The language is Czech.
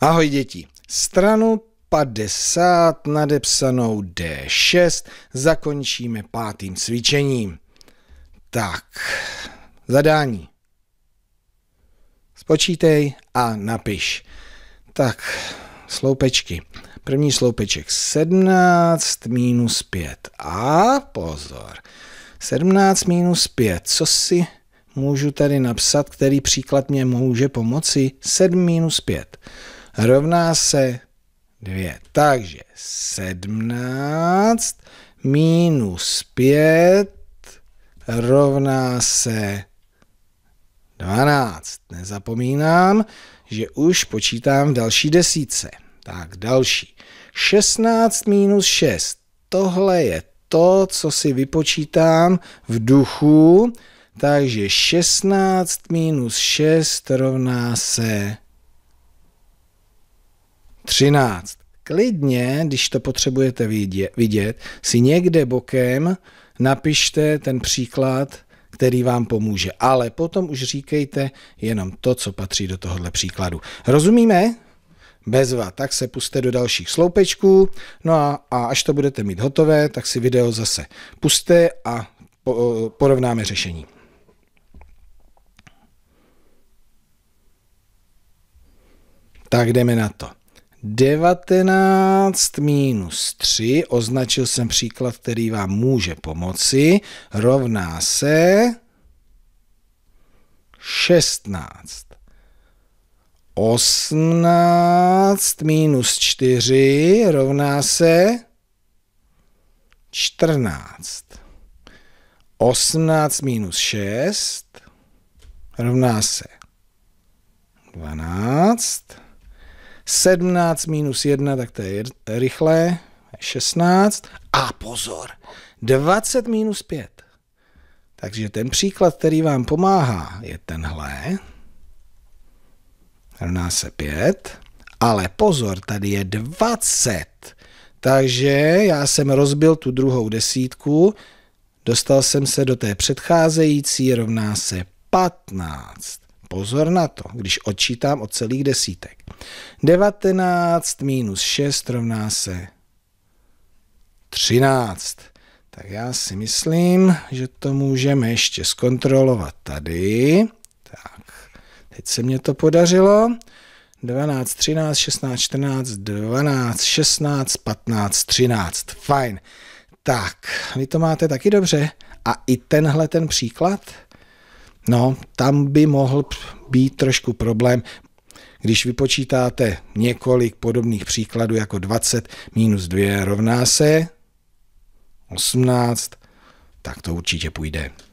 Ahoj děti, stranu 50 nadepsanou D6 zakončíme pátým cvičením. Tak, zadání. Spočítej a napiš. Tak, sloupečky. První sloupeček 17 minus 5. A pozor, 17 minus 5, co si můžu tady napsat, který příklad mě může pomoci? 7 minus 5 rovná se 2. Takže 17 minus 5 rovná se 12. Nezapomínám, že už počítám v další desíce. Tak další. 16 minus 6. Tohle je to, co si vypočítám v duchu. Takže 16 minus 6 rovná se 13. Klidně, když to potřebujete vidět, vidět si někde bokem napište ten příklad, který vám pomůže. Ale potom už říkejte jenom to, co patří do tohohle příkladu. Rozumíme? Bezva, tak se puste do dalších sloupečků, no a, a až to budete mít hotové, tak si video zase puste a po, porovnáme řešení. Tak jdeme na to. 19 minus 3, označil jsem příklad, který vám může pomoci, rovná se 16. 18 minus 4 rovná se 14. 18 minus 6 rovná se 12. 17 minus 1, tak to je rychlé, 16. A pozor, 20 minus 5. Takže ten příklad, který vám pomáhá, je tenhle. Rovná se 5. Ale pozor, tady je 20. Takže já jsem rozbil tu druhou desítku, dostal jsem se do té předcházející, rovná se 15. Pozor na to, když odčítám od celých desítek. 19 minus 6 rovná se 13. Tak já si myslím, že to můžeme ještě zkontrolovat tady. Tak, teď se mně to podařilo. 12, 13, 16, 14, 12, 16, 15, 13. Fajn. Tak, vy to máte taky dobře. A i tenhle ten příklad? No, tam by mohl být trošku problém, když vypočítáte několik podobných příkladů jako 20 minus 2 rovná se 18, tak to určitě půjde.